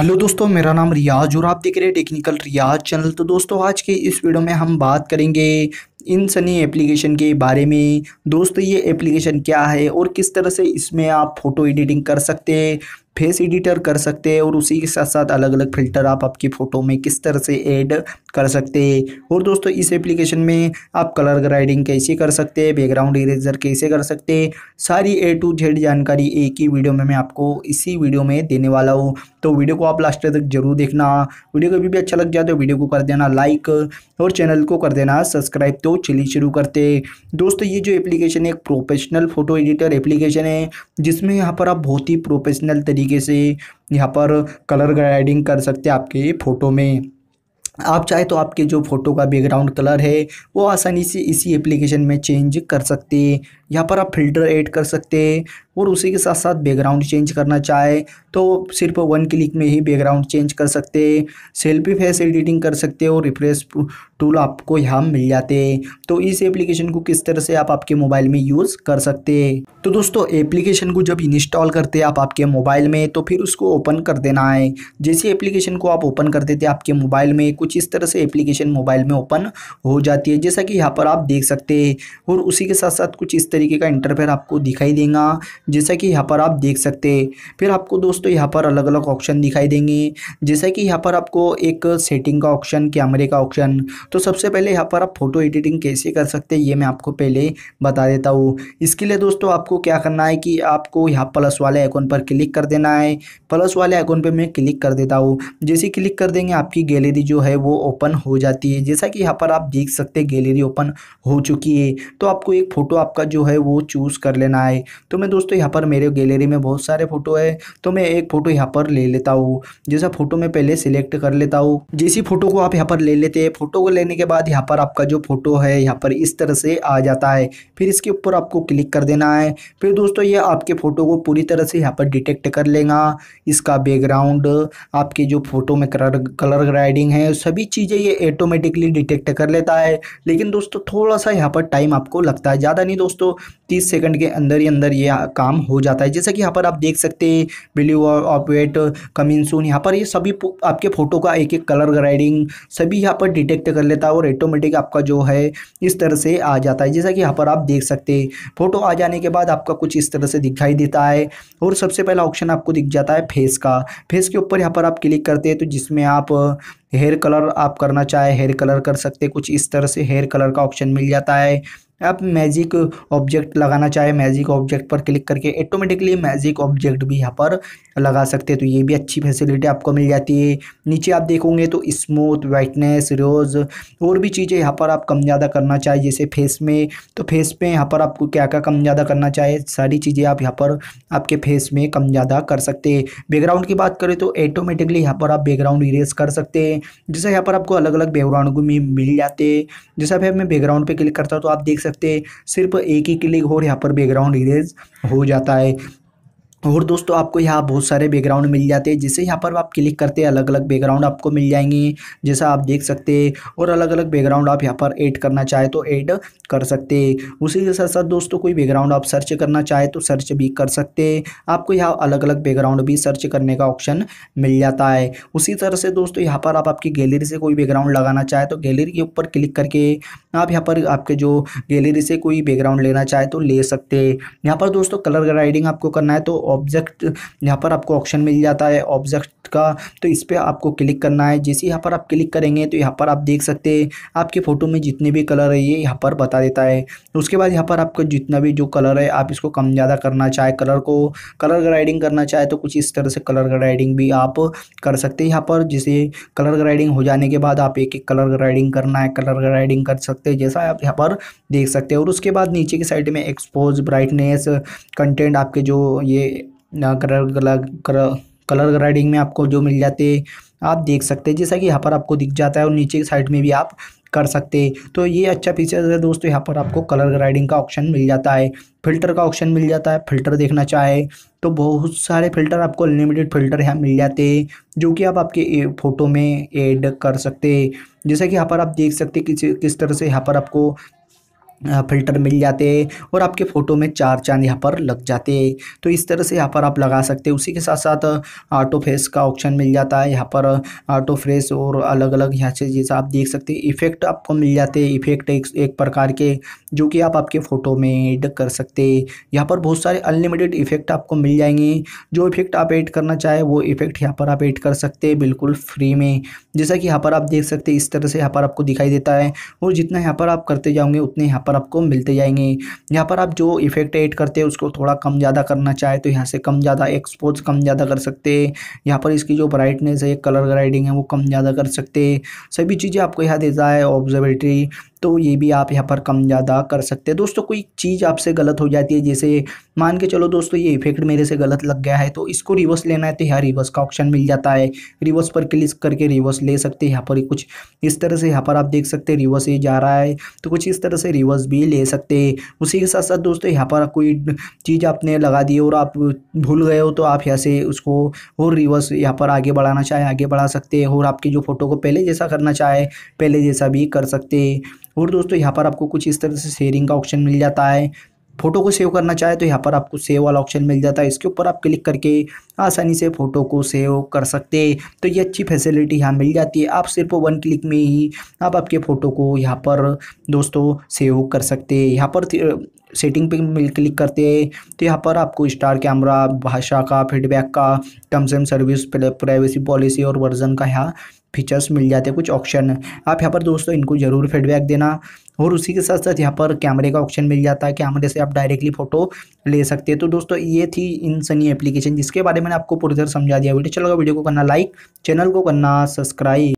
hello दोस्तों मेरा नाम रियाज और आप देख रहे हैं टेक्निकल रियाज चैनल तो दोस्तों आज के इस वीडियो में हम बात करेंगे इन सनी एप्लीकेशन के बारे में दोस्तों ये एप्लीकेशन क्या है और किस तरह से इसमें आप फ़ोटो एडिटिंग कर सकते हैं फेस एडिटर कर सकते हैं और उसी के साथ साथ अलग अलग फ़िल्टर आप आपकी फ़ोटो में किस तरह से ऐड कर सकते हैं और दोस्तों इस एप्लीकेशन में आप कलर ग्राइडिंग कैसे कर सकते हैं बैकग्राउंड इरेजर कैसे कर सकते हैं सारी ए टू जेड जानकारी एक ही वीडियो में मैं आपको इसी वीडियो में देने वाला हूँ तो वीडियो को आप लास्ट तक जरूर देखना वीडियो कभी भी अच्छा लग जाए तो वीडियो को कर देना लाइक और चैनल को कर देना सब्सक्राइब तो तो चलिए शुरू करते हैं दोस्तों ये जो एप्लीकेशन है एक प्रोफेशनल फ़ोटो एडिटर एप्लीकेशन है जिसमें यहाँ पर आप बहुत ही प्रोफेशनल तरीके से यहाँ पर कलर ग्राइडिंग कर सकते हैं आपके फ़ोटो में आप चाहे तो आपके जो फ़ोटो का बैकग्राउंड कलर है वो आसानी से इसी एप्लीकेशन में चेंज कर सकते हैं यहाँ पर आप फिल्टर ऐड कर सकते हैं और उसी के साथ साथ बैकग्राउंड चेंज करना चाहे तो सिर्फ वन क्लिक में ही बैकग्राउंड चेंज कर सकते हैं सेल्फी फेस एडिटिंग कर सकते हो और रिफ्रेश टूल आपको यहाँ मिल जाते हैं तो इस एप्लीकेशन को किस तरह से आप आपके मोबाइल में यूज़ कर सकते हैं तो दोस्तों एप्लीकेशन को जब इंस्टॉल करते हैं आप आपके मोबाइल में तो फिर उसको ओपन कर देना है जैसे एप्लीकेशन को आप ओपन कर देते हैं आपके मोबाइल में कुछ इस तरह से एप्लीकेशन मोबाइल में ओपन हो जाती है जैसा कि यहाँ पर आप देख सकते हैं और उसी के साथ साथ कुछ इस तरह तरीके का इंटरफेयर आपको दिखाई देगा जैसा कि यहाँ पर आप देख सकते हैं फिर आपको दोस्तों यहाँ पर अलग अलग ऑप्शन दिखाई देंगे जैसा कि यहाँ पर आपको एक सेटिंग का ऑप्शन कैमरे का ऑप्शन तो सबसे पहले यहाँ पर आप फोटो एडिटिंग कैसे कर सकते हैं ये मैं आपको पहले बता देता हूँ इसके लिए दोस्तों आपको क्या करना है कि आपको यहाँ प्लस वाले आइकॉन पर क्लिक कर देना है प्लस वाले आइकॉन पर मैं क्लिक कर देता हूँ जैसे क्लिक कर देंगे आपकी गैलरी जो है वो ओपन हो जाती है जैसा कि यहाँ पर आप देख सकते गैलरी ओपन हो चुकी है तो आपको एक फ़ोटो आपका जो है है वो चूज़ कर लेना है तो मैं दोस्तों यहाँ पर मेरे गैलरी में बहुत सारे फ़ोटो है तो मैं एक फ़ोटो यहाँ पर ले लेता हूँ जैसा फ़ोटो मैं पहले सिलेक्ट कर लेता हूँ जैसी फ़ोटो को आप यहाँ पर ले लेते हैं फ़ोटो को लेने के बाद यहाँ पर आपका जो फ़ोटो है यहाँ पर इस तरह से आ जाता है फिर इसके ऊपर आपको क्लिक कर देना है फिर दोस्तों ये आपके फ़ोटो को पूरी तरह से यहाँ पर डिटेक्ट कर लेगा इसका बैकग्राउंड आपके जो फ़ोटो में कलर कलर ग्राइडिंग है सभी चीज़ें ये ऑटोमेटिकली डिटेक्ट कर लेता है लेकिन दोस्तों थोड़ा सा यहाँ पर टाइम आपको लगता है ज़्यादा नहीं दोस्तों तीस सेकंड के अंदर ही अंदर ये काम हो जाता है जैसा कि यहाँ पर आप देख सकते हैं बिलीव ऑपरेट कमिंग सून यहाँ पर ये सभी आपके फ़ोटो का एक एक कलर ग्राइडिंग सभी यहाँ पर डिटेक्ट कर लेता है और ऑटोमेटिक आपका जो है इस तरह से आ जाता है जैसा कि यहाँ पर आप देख सकते हैं फ़ोटो आ जाने के बाद आपका कुछ इस तरह से दिखाई देता है और सबसे पहला ऑप्शन आपको दिख जाता है फेस का फेस के ऊपर यहाँ पर आप क्लिक करते हैं तो जिसमें आप हेयर कलर आप करना चाहे हेयर कलर कर सकते कुछ इस तरह से हेयर कलर का ऑप्शन मिल जाता है आप मैजिक ऑब्जेक्ट लगाना चाहे मैजिक ऑब्जेक्ट पर क्लिक करके ऑटोमेटिकली मैजिक ऑब्जेक्ट भी यहाँ पर लगा सकते हैं तो ये भी अच्छी फैसिलिटी आपको मिल जाती है नीचे आप देखोगे तो स्मूथ वाइटनेस रोज़ और भी चीज़ें यहाँ पर आप कम ज़्यादा करना चाहे जैसे फेस में तो फेस में यहाँ पर आपको क्या क्या कम ज़्यादा करना चाहिए सारी चीज़ें आप यहाँ पर आपके फेस में कम ज़्यादा कर सकते हैं बैकग्राउंड की बात करें तो ऑटोमेटिकली यहाँ पर आप बैकग्राउंड इरेज कर सकते हैं जैसे यहाँ पर आपको अलग अलग बैकग्राउंड को मिल जाते हैं जैसे फिर मैं बैकग्राउंड पर क्लिक करता हूँ तो आप देख सकते सकते सिर्फ एक ही क्लिक और यहाँ पर बैकग्राउंड इरेज हो जाता है और दोस्तों आपको यहाँ बहुत सारे बैकग्राउंड मिल जाते हैं जैसे यहाँ पर आप क्लिक करते हैं अलग अलग बैकग्राउंड आपको मिल जाएंगे जैसा आप देख सकते हैं और अलग अलग बैकग्राउंड आप यहाँ पर ऐड करना चाहे तो ऐड कर सकते हैं उसी के साथ साथ दोस्तों कोई बैकग्राउंड आप सर्च करना चाहे तो सर्च भी कर सकते हैं आपको यहाँ अलग अलग बैकग्राउंड भी सर्च करने का ऑप्शन मिल जाता है उसी तरह से दोस्तों यहाँ पर आप आपकी गैलरी से कोई बैकग्राउंड लगाना चाहे तो गैलरी के ऊपर क्लिक करके आप यहाँ पर आपके जो गैलरी से कोई बैकग्राउंड लेना चाहे तो ले सकते हैं यहाँ पर दोस्तों कलर ग्राइडिंग आपको करना है तो ऑब्जेक्ट यहाँ पर आपको ऑप्शन मिल जाता है ऑब्जेक्ट का तो इस पर आपको क्लिक करना है जैसे यहाँ पर आप क्लिक करेंगे तो यहाँ पर आप देख सकते हैं आपके फ़ोटो में जितने भी कलर है ये यहाँ पर बता देता है उसके बाद यहाँ पर आपको जितना भी जो कलर है आप इसको कम ज़्यादा करना चाहे कलर को कलर ग्राइडिंग करना चाहे तो कुछ इस तरह से कलर ग्राइडिंग भी आप कर सकते हैं यहाँ पर जैसे कलर ग्राइडिंग हो जाने के बाद आप एक एक कलर ग्राइडिंग करना है कलर ग्राइडिंग कर सकते हैं जैसा आप यहाँ पर देख सकते हैं और उसके बाद नीचे की साइड में एक्सपोज ब्राइटनेस कंटेंट आपके जो ये कलर कलर कलर ग्रेडिंग में आपको जो मिल जाते हैं आप देख सकते हैं जैसा कि यहाँ पर आपको दिख जाता है और नीचे की साइड में भी आप कर सकते हैं तो ये अच्छा फीचर है दोस्तों यहाँ पर आपको कलर ग्राइडिंग का ऑप्शन मिल जाता है फिल्टर का ऑप्शन मिल जाता है फिल्टर देखना चाहे तो बहुत सारे फिल्टर आपको अनलिमिटेड फिल्टर यहाँ मिल जाते हैं जो कि आप आपके फ़ोटो में ऐड कर सकते हैं जैसा कि यहाँ पर आप देख सकते किस किस तरह से यहाँ पर आपको फ़िल्टर मिल जाते हैं और आपके फ़ोटो में चार चांद यहाँ पर लग जाते हैं तो इस तरह से यहाँ पर आप लगा सकते हैं उसी के साथ साथ ऑटो फेस का ऑप्शन मिल जाता है यहाँ पर ऑटो फ्रेस और अलग अलग यहाँ से जैसा आप देख सकते हैं इफ़ेक्ट आपको मिल जाते हैं इफ़ेक्ट एक, एक प्रकार के जो कि आप आपके फ़ोटो में एड कर सकते हैं यहाँ पर बहुत सारे अनलिमिटेड इफ़ेक्ट आपको मिल जाएंगे जो इफ़ेक्ट आप एड करना चाहें वो इफ़ेक्ट यहाँ पर आप एड कर सकते हैं बिल्कुल फ्री में जैसा कि यहाँ पर आप देख सकते हैं इस तरह से यहाँ पर आपको दिखाई देता है और जितना यहाँ पर आप करते जाओगे उतने यहाँ पर पर आपको मिलते जाएंगे यहाँ पर आप जो इफेक्ट ऐड करते हैं उसको थोड़ा कम ज़्यादा करना चाहे तो यहाँ से कम ज़्यादा एक्सपोज कम ज़्यादा कर सकते हैं यहाँ पर इसकी जो ब्राइटनेस है कलर ग्राइडिंग है वो कम ज़्यादा कर सकते हैं सभी चीज़ें आपको यहाँ देता है ऑब्जर्वेटरी तो ये भी आप यहाँ पर कम ज़्यादा कर सकते हैं दोस्तों कोई चीज़ आपसे गलत हो जाती है जैसे मान के चलो दोस्तों ये इफेक्ट मेरे से गलत लग गया है तो इसको रिवर्स लेना है तो यहाँ रिवर्स का ऑप्शन मिल जाता है रिवर्स पर क्लिक करके रिवर्स ले सकते हैं यहाँ पर कुछ इस तरह से यहाँ पर आप देख सकते हैं रिवर्स ये जा रहा है तो कुछ इस तरह से रिवर्स भी ले सकते हैं उसी के साथ साथ दोस्तों यहाँ पर कोई चीज़ आपने लगा दी और आप भूल गए हो तो आप यहाँ से उसको और रिवर्स यहाँ पर आगे बढ़ाना चाहे आगे बढ़ा सकते हैं और आपकी जो फ़ोटो को पहले जैसा करना चाहे पहले जैसा भी कर सकते हैं और दोस्तों यहाँ पर आपको कुछ इस तरह से शेयरिंग का ऑप्शन मिल जाता है फोटो को सेव करना चाहे तो यहाँ पर आपको सेव वाला ऑप्शन मिल जाता है इसके ऊपर आप क्लिक करके आसानी से फ़ोटो को सेव कर सकते हैं तो ये अच्छी फैसिलिटी यहाँ मिल जाती है आप सिर्फ वन क्लिक में ही आप आपके फ़ोटो को यहाँ पर दोस्तों सेव कर सकते हैं यहाँ पर सेटिंग पे क्लिक करते हैं तो यहाँ पर आपको स्टार कैमरा भाषा का फीडबैक का terms and service privacy policy और वर्जन का यहाँ फीचर्स मिल जाते हैं कुछ ऑप्शन आप यहाँ पर दोस्तों इनको ज़रूर फीडबैक देना और उसी के साथ साथ यहाँ पर कैमरे का ऑप्शन मिल जाता है कैमरे से आप डायरेक्टली फोटो ले सकते हैं तो दोस्तों ये थी इन सनी एप्लीकेशन जिसके बारे में आपको पूरी तरह समझा दिया वीडियो चलो वीडियो को करना लाइक चैनल को करना सब्सक्राइब